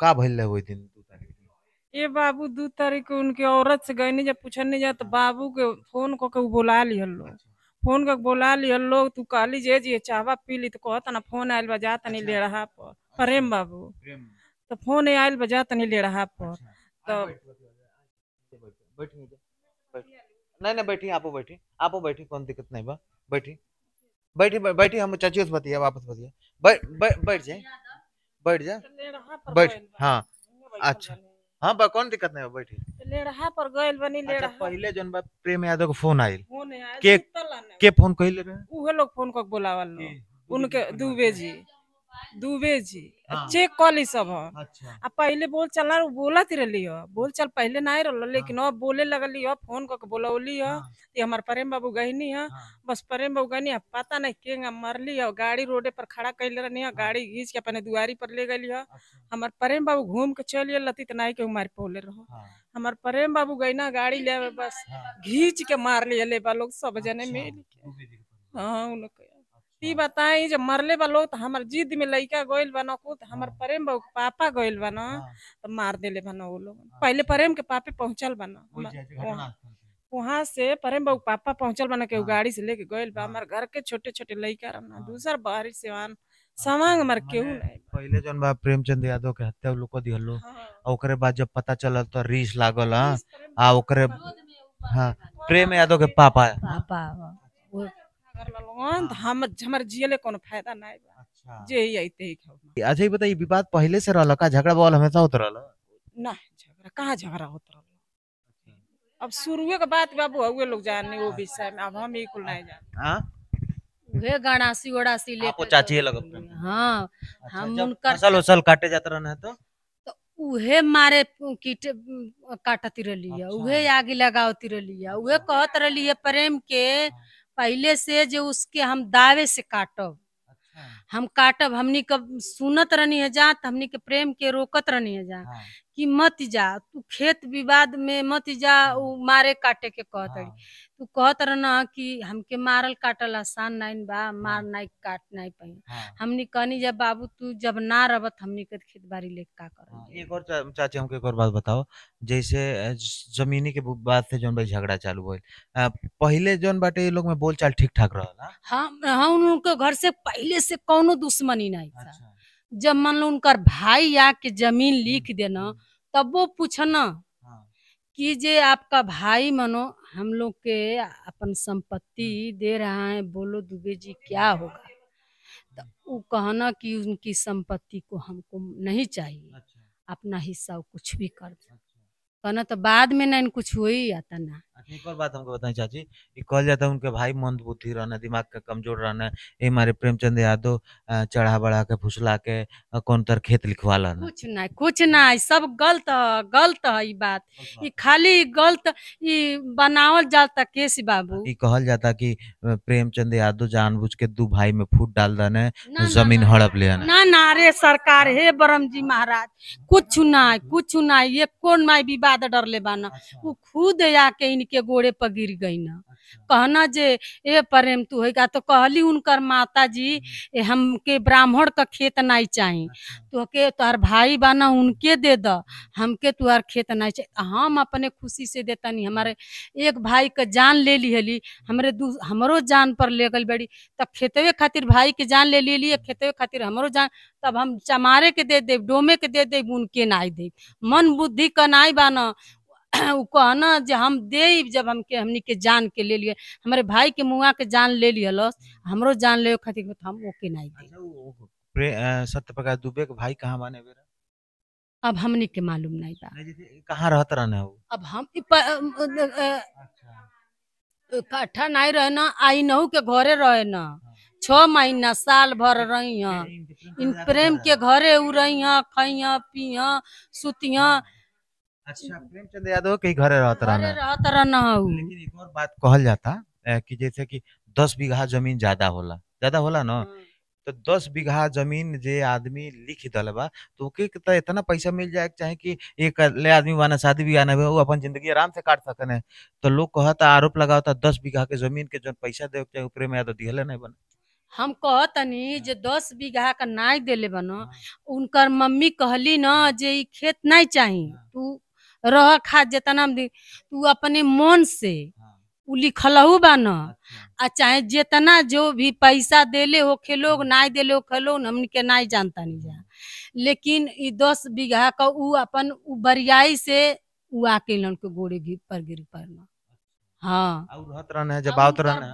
का भइल रहे ओहि दिन दू तारीख के ए बाबू दू तारीख को उनके औरत से गई जब नहीं जा तो बाबू के फोन को के बुला लिया लोग अच्छा। फोन का बोला लिया लोग तू काली जे जी चावा पी ली तो कहत ना फोन आयल बा जा तनी अच्छा। अच्छा। तो ले रहा पर प्रेम बाबू तो फोन आयल बा जा तनी ले रहा पर तो नहीं नहीं बैठी आपो बैठी आपो बैठी कौन दिक्कत नहीं बा बैठी बैठी बैठी हम चाची से बतिया वापस बतिया बैठ जाए बैठ जा तो बैठ हाँ तो अच्छा हाँ बा कौन दिक्कत नहीं बैठी तो लेड़हा पर गइल बनी अच्छा, पहिले जन बा प्रेम यादव को फोन आये के के फोन कहले रहे लोग फोन क बोलावल उनके दुबे जी दुबे जी अच्छे हाँ। कॉलेज सब है हाँ। अच्छा। पहले बोल चल बोलती रही हो बोल चल पहले नहीं रहा हाँ। लेकिन अब बोले लगली हो फोन करके बोलौली हो ये हमारे प्रेम बाबू गहनी है बस प्रेम बाबू गहनी पता नहीं के मरली हो गाड़ी रोडे पर खड़ा कैले रहनी हो गाड़ी घींच के अपने दुआरी पर ले गई हो हमारे प्रेम बाबू घूम के चलिए लती तो नहीं के मारे पोले रहो हमारे प्रेम बाबू गहना गाड़ी ले बस घींच के मार लिया ले बा लोग सब अच्छा। जने मिल हाँ उनका हाँ। ती बताई जब मरले बलो तो हमार जिद में लड़का गोयल बनो तो हमार हाँ। प्रेम पापा गोयल बनो तो मार दिले बनो वो लोग पहले प्रेम के पापे पहुंचल बनो वहाँ से प्रेम बाबू पापा पहुंचल बना के गाड़ी से लेके गए बा हमार घर के छोटे छोटे लड़का रहना दूसर बाहरी सेवान समांग मर के पहले जन बा प्रेमचंद यादव के हत्या लोग को दिहलो ओकरे बाद जब पता चलल तो रीस लागल आ ओकरे हां प्रेम यादव के पापा पापा हाँ। अच्छा। अच्छा, विवाद पहले से झगड़ा हमेशा झगड़ा अच्छा। अब के बात बाबू हुए लोग जाने वो विषय में अब हम ही कुल नहीं जाने हाँ? गणासी ले आपको चाची हां हम फसल काटे जात तो? तो उहे मारे कीट है उहे है उहे हाँ। कहत है प्रेम के पहले से जो उसके हम दावे से काटब अच्छा। हम काटब हमनी के सुनत रहनी है जात हमनी के प्रेम के रोकत रहनी है जात हाँ। कि मत जा तू खेत विवाद में मत जा हाँ। उ मारे काटे के कहतड़ी हाँ। तू कहत रह कि हमके मारल काटल आसान नाइन बा मार हाँ। नाई काट नाई पाई हमनी कहनी जब बाबू तू जब ना रहत हमनी के खेत बारी ले का कर एक और चा, चाची हमके एक और बात बताओ जैसे जमीनी के बात से जोन भाई झगड़ा चालू हो पहले जोन बाटे लोग में बोल चाल ठीक ठाक रहा हम हम उनके घर से पहले से कोनो दुश्मनी नहीं था अच्छा। जब मान लो उनका भाई आके जमीन हम्म, लिख देना हम्म। तब वो पूछना हाँ। कि जे आपका भाई मनो हम लोग के अपन संपत्ति हाँ। दे रहा है बोलो दुबे जी क्या होगा हाँ। तो वो कहना कि उनकी संपत्ति को हमको नहीं चाहिए अच्छा। अपना हिस्सा कुछ भी कर दो अच्छा। कहना तो, तो बाद में ना कुछ हो ही आता ना हाँ, एक और बात हमको बताएं चाची ये कहल जाता है उनके भाई मंद बुद्धि रहना दिमाग का कमजोर रहना ये मारे प्रेमचंद यादव चढ़ा बढ़ा के फुसला के कौन तर खेत लिखवा लाना कुछ ना कुछ ना सब गलत गलत है ये बात ये खाली गलत ये बनावल जाता केस बाबू हाँ, ये कहल जाता कि प्रेमचंद यादव जानबूझ के दू भाई में फूट डाल देने जमीन हड़प ले ना ना रे सरकार हे ब्रह्म जी महाराज कुछ ना कुछ ना ये कौन माई विवाह बाद डरले बाना अच्छा। वो खुद जाके इनके गोड़े पर गिर गई ना कहना जे ए प्रेम तू होगा तो कहली उनकर माता जी हम्म। के ब्राह्मण का खेत नहीं चाहिए अच्छा। तो के तुहार भाई बाना उनके दे द हमके तुहार खेत नहीं चाहिए हम अपने खुशी से देता नहीं हमारे एक भाई का जान ले ली हली हमारे हमारो जान पर ले गल बड़ी तब खेतवे खातिर भाई के जान ले ली खेतवे खातिर हमारो जान तब हम चमारे के दे दे डोमे के दे दे उनके नाई दे मन बुद्धि का नाई बाना वो कहना जे हम दे जब हम के हमनी के जान के ले लिए हमारे भाई के मुआ के जान ले लिए लस हमरो जान ले खातिर तो हम ओके ना दे अच्छा, सत्य प्रकाश दुबे के भाई कहाँ माने अब हमनी के मालूम नहीं बा कहाँ रहते रहने वो अब हम इकट्ठा अच्छा। नहीं रहना आई नहू के घरे रहे ना छह महीना साल भर रही इन प्रेम के घरे उ रही खइया पिया सुतिया हाँ। अच्छा हम्म। प्रेमचंद यादव के घरे लेकिन एक और बात कहल जाता कि जैसे कि दस बीघा जमीन ज्यादा होला ज्यादा होला ना हम्म। तो दस बीघा जमीन जे आदमी लिख दल बा तो के इतना पैसा मिल जाए चाहे कि एक आदमी वाना शादी भी आना वो अपन जिंदगी आराम से काट सकन है तो लोग कहता आरोप लगाता दस बीघा के जमीन के जो पैसा दे चाहे ऊपरे में यादव दिहले नहीं बना हम कहतनी जे दस बीघा का नाई दिले बनो हम्म। उनकर मम्मी कहली ना जे खेत नहीं चाहिए तू रह खा जितना तू अपने मन से हाँ। उ लिखलहू न अच्छा। आ चाहे जितना जो भी पैसा देले हो खेलोग हाँ। ना देले हो खेलो हमन के ना जानता नहीं जा लेकिन ई दस बीघा का उ अपन उ बरियाई से उ आके लन के गोड़े गिर पर गिर पर पड़ना अच्छा। हाँ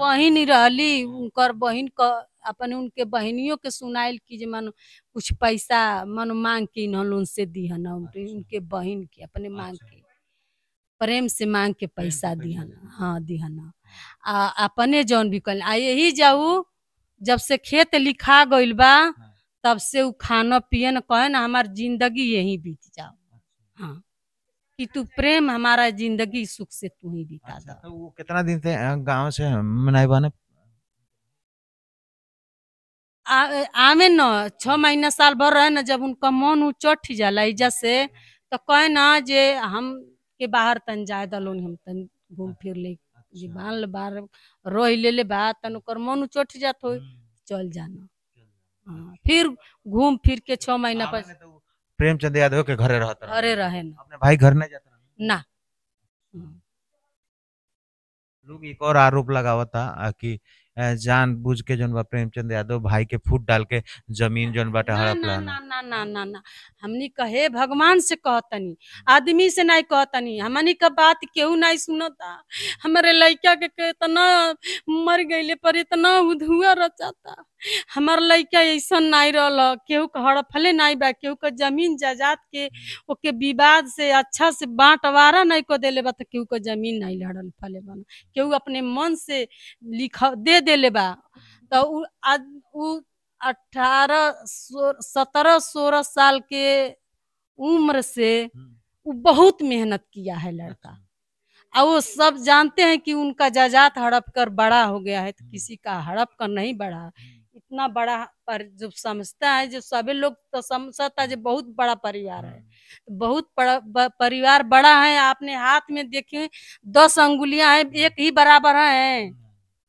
बहन रहली हाँ। उनकर बहन का अपन उनके बहनियों के सुनाइल कि जो मन कुछ पैसा मन मांग के इन्हों लोन से दिहन तो अच्छा। उनके बहन के अपने मांग अच्छा। के प्रेम से मांग के पैसा दिहन हाँ दिहन हाँ। आ अपने जौन भी कल आ यही जाऊ जब से खेत लिखा गइल बा हाँ। तब से उ खाना पिए पियन कहे ना हमार जिंदगी यही बीत जाओ अच्छा। हाँ कि तू प्रेम हमारा जिंदगी सुख से तू ही बीता अच्छा, दो तो वो कितना दिन से गांव से मनाई बने आवे न छ महीना साल भर रहे न जब उनका मन उ चट जाला इज्जत से तो कहे ना जे हम के बाहर तन जाए दलोन हम तन घूम अच्छा, फिर ले अच्छा। जे बाल बार रोह ले ले बा तन कर मन उ चट जात हो हम्म। चल जाना हाँ फिर घूम फिर के छ महीना पर तो प्रेमचंद यादव के घरे रहता अरे रहे ना अपने भाई घर नहीं जाता ना हम्म। लोग एक और आरोप लगावता कि जान बुझ के जोन बा प्रेमचंद यादव भाई के फूट डाल के जमीन जोन बाटे हड़प ना ना ना ना ना ना हमनी कहे भगवान से कहतनी आदमी से नहीं कहतनी हमनी का बात केहू नहीं सुनता हमारे लड़का के इतना मर गईले पर इतना उधुआ रचाता हमार लड़का ऐसा नहीं रहा केहू के हड़फले नहीं बा केहू के जमीन जायदाद के ओके विवाद से अच्छा से बांटवारा नहीं कर देले बा तो केहू के जमीन नहीं लड़ल फले बन केहू अपने मन से लिख दे दे बा तो उ, आ, उ अठारह सत्रह सोलह साल के उम्र से वो हम्म। बहुत मेहनत किया है लड़का और अच्छा। वो सब जानते हैं कि उनका जजात हड़प कर बड़ा हो गया है तो हम्म। किसी का हड़प कर नहीं बड़ा हम्म। इतना बड़ा पर जो समझता है जो सभी लोग तो समझता है जो बहुत बड़ा परिवार है तो बहुत बड़ा परिवार बड़ा है आपने हाथ में देखे दस अंगुलियां हैं एक ही बराबर हैं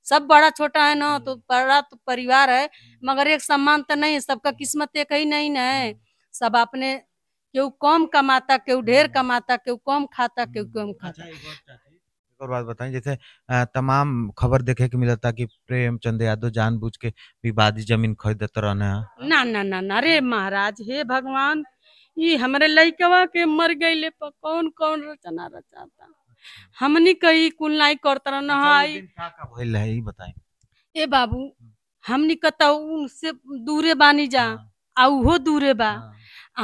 सब बड़ा छोटा है ना तो हम्म। बड़ा तो परिवार है हम्म। मगर एक सम्मान तो नहीं सबका किस्मत एक ही नहीं ना है हम्म। सब अपने क्यों कम कमाता क्यों ढेर कमाता क्यों कम खाता क्यों कम खाता अच्छा, और बात बताएं जैसे तमाम खबर देखे के मिला था कि प्रेम चंद यादव जानबूझ के विवादी जमीन खरीद रहने हाँ? ना ना ना ना रे महाराज हे भगवान ये हमारे लड़कवा के मर गए ले कौन कौन रचना रचाता हमनी कही कुल नहीं करतर न अच्छा, हाई का भइल है ई बताई ए बाबू हम्म। हमनी कता उनसे दूरे बानी जा हाँ। आ उहो दूरे बा हाँ।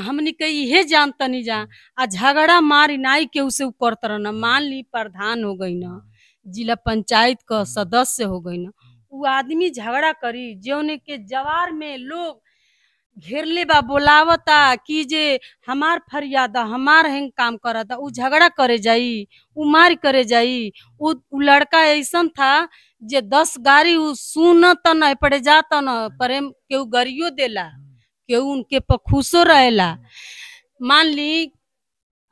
हमनी के इहे जानतनी जा हम्म। आ झगड़ा मारी नाई के उसे करतर न हम्म। मान ली प्रधान हो गई न जिला पंचायत का सदस्य हो गई न वो आदमी झगड़ा करी जो के जवार में लोग घेर ले बा बोलावता कि जे हमार फरियाद हमार हैंग काम करता उ झगड़ा करे जाई उ मार करे जाई उ, लड़का ऐसा था जे दस गाड़ी उ त न पड़े जाता न प्रेम केहू गरियो देला केहू उनके पर खुशो रहेला मान ली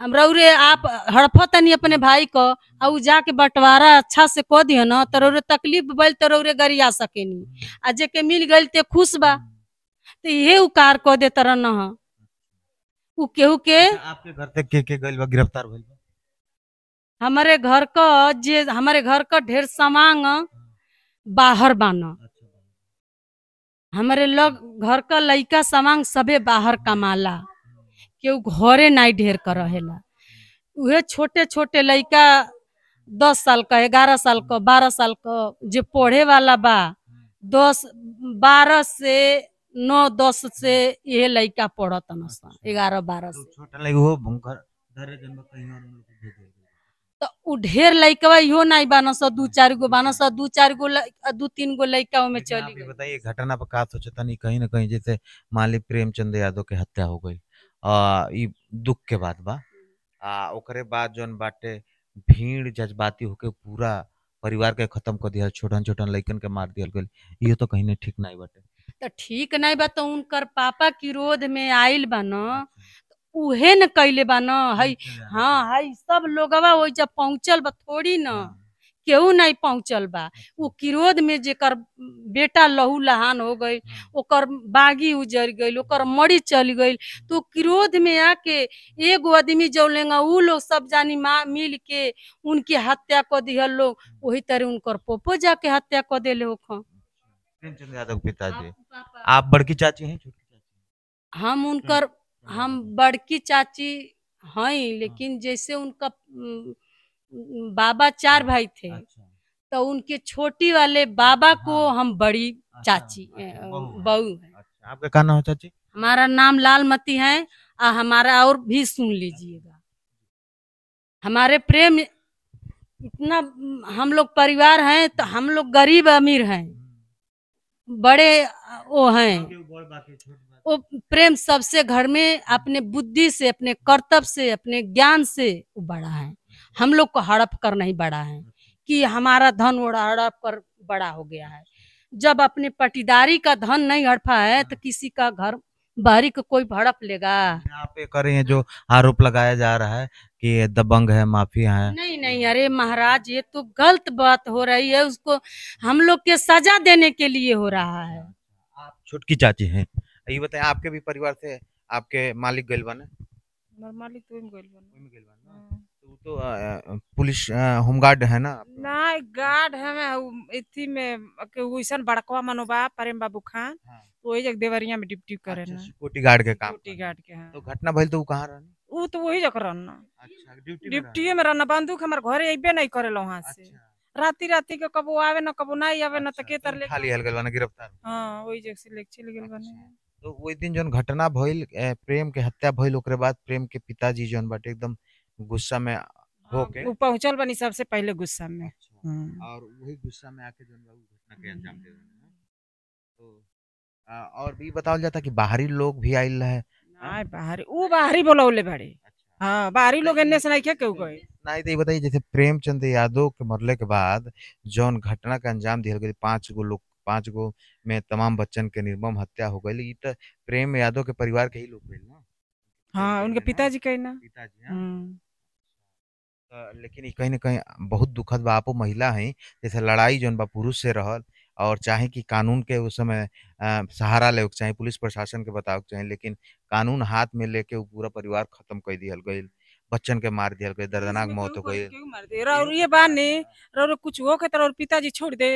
हम रौरे आप हड़फ तनी अपने भाई को और जाके बंटवारा अच्छा से कह दिए न तो तकलीफ बल तो गरिया सकेनी आ जे के मिल गए ते खुश बा तो ये उकार को दे तरह न उ केहू के अच्छा, आपके घर तक के के गइल गिरफ्तार भइल हमारे घर का जे हमारे घर का ढेर सामान बाहर बान अच्छा, हमारे लोग घर का लड़का सामान सबे बाहर कमाला केहू घरे नहीं ढेर कर रहेला उहे छोटे छोटे लड़का दस साल का ग्यारह साल का बारह साल का जो पढ़े वाला बा दस बारह से नौ दस से ये लड़का पढ़त अच्छा। ग्यारह बारह तो से तो उ ढेर लड़का इहो नहीं बान स दू चार गो बान स दू चार गो दू तीन गो लड़का में चली बताइए घटना पर का सोचे तो कहीं ना कहीं जैसे मालिक प्रेमचंद यादव के हत्या हो गई आ दुख के बाद बा आ बाद बाटे भीड़ जज्बाती होके पूरा परिवार के खत्म कर दिया छोटन छोटन के मार दिया ये तो कहीं ना ठीक नहीं बाटे तो ठीक नहीं बा तो उनकर पापा की रोध में आयल बा अच्छा। उहे न कैले बा न हाँ हई सब लोगवा वही जब बा थोड़ी न हाँ। केहू नहीं पहुँचल बा वो अच्छा। किरोध में जेकर बेटा लहू लहान हो गई हाँ। ओकर बागी उजर गई ओकर मरी चल गई हाँ। तो किरोध में आके एगो आदमी जो लेंगे उ लोग सब जानी माँ मिल के उनकी हत्या कर दिया लोग वही तरह उनकर पोपो जाके हत्या कर दिले होखा प्रेमचंद यादव पिताजी आप बड़की चाची हैं छोटी चाची हम उनकर हम बड़की चाची हैं लेकिन हाँ। जैसे उनका बाबा चार भाई थे अच्छा। तो उनके छोटी वाले बाबा को हाँ। हम बड़ी अच्छा, चाची अच्छा, बहू है आपका क्या नाम है चाची हमारा नाम लालमती है और हमारा और भी सुन लीजिएगा हमारे प्रेम इतना हम लोग परिवार हैं तो हम लोग गरीब अमीर हैं बड़े वो हैं वो प्रेम सबसे घर में अपने बुद्धि से अपने कर्तव्य से अपने ज्ञान से वो बड़ा है हम लोग को हड़प कर नहीं बड़ा है कि हमारा धन उड़ा हड़प कर बड़ा हो गया है जब अपने पटीदारी का धन नहीं हड़पा है तो किसी का घर बाहरी को कोई हड़प लेगा यहाँ पे कर जो आरोप लगाया जा रहा है कि दबंग है माफिया है नहीं नहीं अरे महाराज ये तो गलत बात हो रही है उसको हम लोग के सजा देने के लिए हो रहा है अच्छा, आप छुटकी चाची हैं ये बताएं आपके भी परिवार से आपके मालिक गलवान है मालिक तो हाँ। तो, तो पुलिस होमगार्ड है ना ना गार्ड है मैं में बड़कवा मनोबा प्रेम बाबू खान हाँ। तो देवरिया में डिप्टी करे अच्छा, ना सिक्योरिटी गार्ड के काम सिक्योरिटी गार्ड के हाँ। तो घटना भइल तो कहाँ रहनी उ तो वही जगह रहना अच्छा, ड्यूटी में रन बंदूक हमर घरे अबे नहीं करे वहाँ से अच्छा। राती राती के कबो आवे न कबो नहीं आवे न त तो अच्छा, के तर ले खाली हल गलवाना गिरफ्तार हां वही जक से चल गेल बने अच्छा, तो वही दिन जोन घटना भइल प्रेम के हत्या भइल ओकरे बाद प्रेम के पिताजी जोन बट एकदम गुस्सा में हाँ, होके उ पहुंचल बनी सबसे पहले गुस्सा में हम्म। और वही गुस्सा में आके जोन घटना के अंजाम हम्म। दे तो और भी बताओ जाता कि बाहरी लोग भी आइल है हां बाहरी ऊ बाहरी बोलौले बाड़ी अच्छा। हाँ बाहरी लोग एने से नहीं क्या क्यों नहीं तो ये बताइए जैसे प्रेमचंद यादव के मरले के बाद जौन घटना का अंजाम दिया गया पांच गो लोग पांच गो में तमाम बच्चन के निर्मम हत्या हो गई तो प्रेम यादव के परिवार के ही लोग ना हाँ उनके पिताजी कहीं ना पिताजी हाँ। हम्म। अच्छा, लेकिन कहीं ना कहीं बहुत दुखद बा आपो महिला है जैसे लड़ाई जौन बा पुरुष से रहा और चाहे कि कानून के उस समय सहारा ले चाहे पुलिस प्रशासन के बताओ चाहे लेकिन कानून हाथ में लेके वो पूरा परिवार खत्म कर दिया गई बच्चन के मार दिया गई दर्दनाक मौत हो गई और ये बात नहीं कुछ हो के और पिताजी छोड़ दे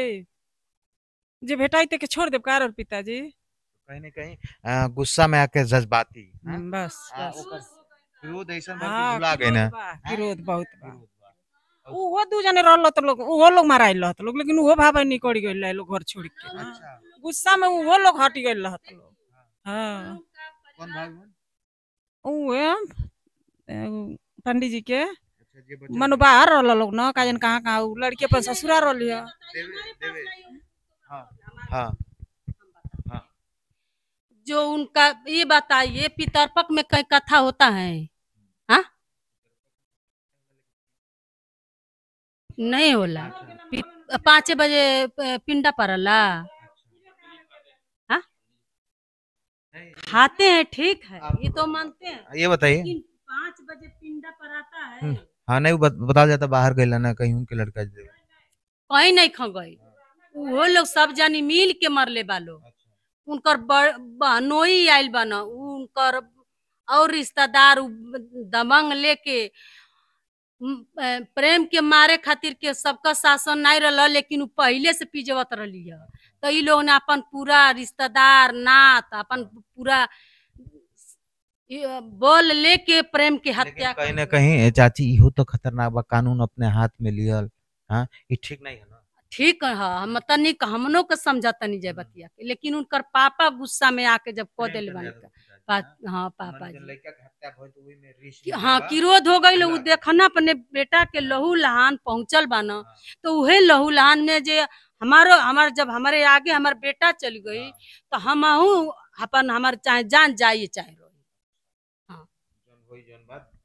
जी भेटाई ते के छोड़ दे कार और पिताजी तो कहीं ना कहीं गुस्सा में आके जज्बाती बस हाँ, विरोध ऐसा हाँ, विरोध बहुत वो दू जने रहल तो लोग वो लोग माराइल अच्छा। रहत लोग लेकिन वो भाई नहीं करी गइल लोग घर छोड़ के अच्छा। गुस्सा में वो लोग हट गइल रहत लोग हां कौन भाई वो पंडित जी के मनु बाहर रहल लोग ना काजन कहां कहां उ लड़के पर ससुरा रहल है हां हां जो उनका ये बताइए पितरपक में कई कथा होता है नहीं होला पाँच बजे पिंडा पड़ला हाँ? खाते हैं ठीक है ये तो मानते हैं ये बताइए पाँच बजे पिंडा पराता है हम्म। हाँ नहीं बत, बता जाता बाहर गए ना कहीं उनके लड़का कहीं नहीं खा गई वो लोग सब जानी मिल के मरले बालो अच्छा। उनकर बहनोई आयल बना उनकर और रिश्तेदार दमंग लेके प्रेम के मारे खातिर के सबका शासन नहीं रहा लेकिन वो पहले से पिजवत रही है तो ये लोग ने अपन पूरा रिश्तेदार नात अपन पूरा बोल लेके प्रेम के हत्या कहीं ना कहीं चाची यू तो खतरनाक बा कानून अपने हाथ में लियल हाँ, ठीक नहीं है ठीक है हाँ, हम हमनों के समझा नहीं जाए हम्म। बतिया लेकिन उनकर पापा गुस्सा में आके जब कह दिल बन हाँ, हाँ तो पापा जी तो हाँ किरोध हो गई देखना अपने बेटा के लहू लहान पहुँचल बान हाँ। तो वह लहू लहान में जे हमारो हमार जब हमारे आगे हमारे बेटा चल गई हाँ। तो हम अपन हमारे चाहे जान जाइए चाहे रोई हाँ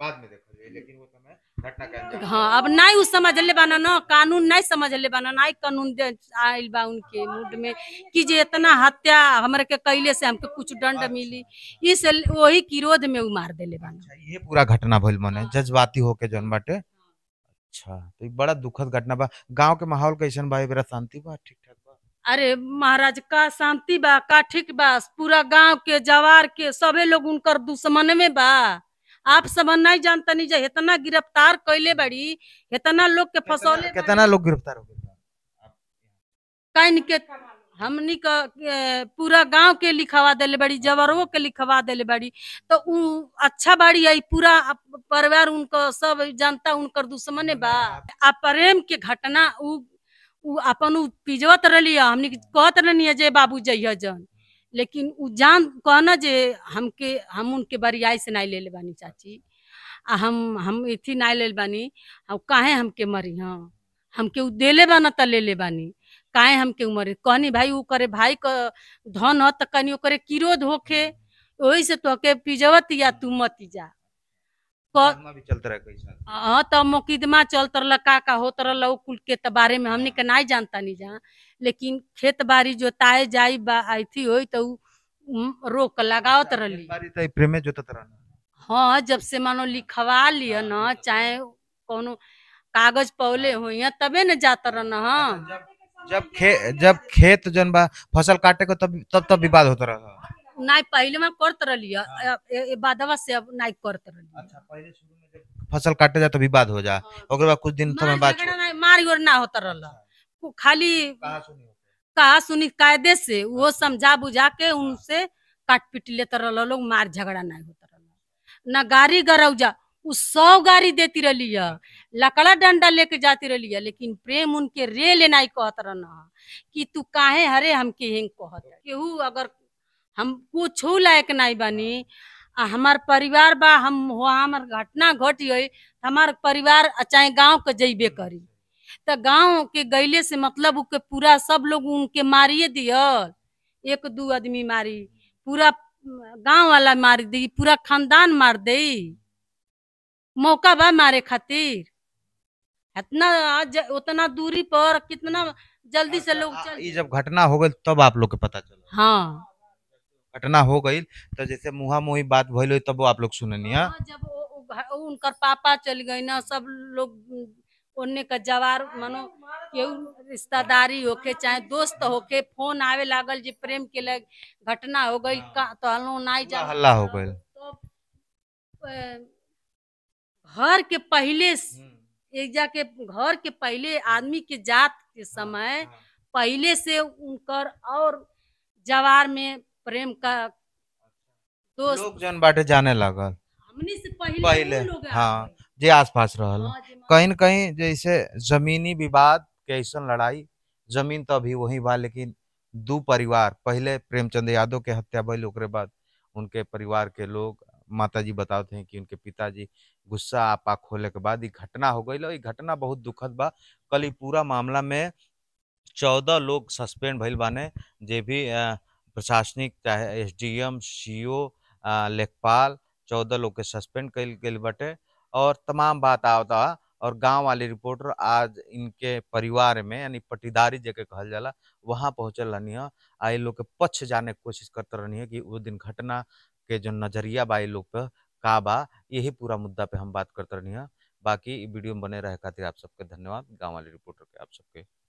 बाद में देखो लेकिन वो तो हाँ अब ना उस ले बना ना कानून नहीं समझ ले बना ना कानून आयल बा उनके मूड में कि जे इतना हत्या हमारे के कैले से हमको कुछ दंड अच्छा। मिली इस वही किरोध में मार देले बाना अच्छा, ये पूरा घटना भइल मने हाँ। जज्बाती होके जन बाटे अच्छा तो बड़ा दुखद घटना बा गांव के माहौल कैसन बा बेरा शांति बा ठीक ठाक अरे महाराज का शांति बा का ठीक बा पूरा गांव के जवार के सभी लोग उनकर दुश्मन में बा आप सब नहीं जानता नहीं जाए इतना गिरफ्तार कैले बड़ी इतना लोग के फसौले कितना लोग गिरफ्तार हो गए के हमनी का पूरा गांव के लिखवा दिले बड़ी जवरों के लिखवा दिले बड़ी तो उ अच्छा बाड़ी आई पूरा परिवार उनको सब जनता उनकर दुश्मने बा आ प्रेम के घटना उ उ अपन पिजवत रही हमनी कहत रही जे बाबू जइया जन लेकिन उ जान कहना जे हमके हम उनके बरियाई से नहीं ले ले बानी चाची आ हम हम इथी नहीं ले बानी और काहे हमके मरी हाँ हमके उ देले बाना त ले ले बानी काहे हमके उमरे कहनी भाई उ करे भाई क धन ह त कहनी करे किरोध होखे ओही से तो के पिजवत या तू मत जा हाँ तो मुकदमा चलते रहा का का होते रहा कुल के बारे में हमने के नहीं जानता नहीं जहाँ लेकिन खेत बाड़ी जोताए जाई आई हो तो रोक लगाओ रही हाँ जब से मानो लिखवा लिए न चाहे कोनो कागज पौले हो तबे न जाते रहना हाँ अच्छा, जब खे जब खेत जन बा फसल काटे को तब तब तब विवाद होता रहा नहीं पहले मैं करत रही बादवा से अब नहीं करते रही अच्छा पहले शुरू में फसल काटे जा तो विवाद हो जा हाँ। ओकर बाद कुछ दिन तो समय बात मार ना होता रहला खाली कहा सुनी कायदे से वो अच्छा। समझा बुझा के हाँ। उनसे काट पीट लेते रहो लोग मार झगड़ा नहीं होता रहो न गाड़ी गरौजा उ सौ गाड़ी देती रही है अच्छा। लकड़ा डंडा लेके जाती रही है लेकिन प्रेम उनके रे लेना कहते रहना कि तू काहे हरे हम हेंग कहत केहू अगर हम कुछ लायक नहीं बनी आ हमार परिवार बा हम हुआ हमार घटना घटी गई हमार परिवार चाहे गाँव के जेबे करी तो गांव के गैले से मतलब उनके पूरा सब लोग उनके मारिए दियल एक दो आदमी मारी पूरा गांव वाला मार दी पूरा खानदान मार दे मौका बा मारे खातिर इतना उतना दूरी पर कितना जल्दी से लोग चल ये जब घटना हो गई तब आप लोग के पता चला हाँ घटना हो गई तो जैसे मुहा मुही बात भैल तब आप लोग सुननी है हाँ। हाँ, जब उनका पापा चल गई ना सब लोग उनने का जवार मनो केहू रिश्तेदारी होके चाहे दोस्त होके फोन आवे लागल जी प्रेम के लग घटना हो गई हाँ। तो हलो नाई जा हल्ला हो गई तो, घर के पहले हम्म। एक जाके घर के पहले आदमी के जात के हाँ, समय हाँ। पहले से उनकर और जवार में प्रेम का अच्छा। दोस्त लोग जन बाटे जाने लागल हमने से पहले, पहले लोग हाँ जे आसपास रहल हाँ हाँ। कहीं न कहीं जैसे जमीनी विवाद के ऐसा लड़ाई जमीन तो अभी वही बा लेकिन दू परिवार पहले प्रेमचंद यादव के हत्या भैल ओकरे बाद उनके परिवार के लोग माता जी बताते हैं कि उनके पिताजी गुस्सा आपा खोले के बाद ये घटना हो गई घटना बहुत दुखद बा कल पूरा मामला में चौदह लोग सस्पेंड भैल बाने जे भी प्रशासनिक चाहे S D M C O लेखपाल चौदह लोग के सस्पेंड कल गए बटे और तमाम बात आवता तो और गांव वाले रिपोर्टर आज इनके परिवार में यानी पटीदारी जगह कहल जाला वहाँ पहुंचल रहनी है आ लोग के पक्ष जाने की कोशिश करते रहनी है कि वो दिन घटना के जो नजरिया बा लोग पे का बा यही पूरा मुद्दा पे हम बात करते रहनी है बाकी वीडियो में बने रहे खातिर आप सबके धन्यवाद गाँव वाले रिपोर्टर के आप सबके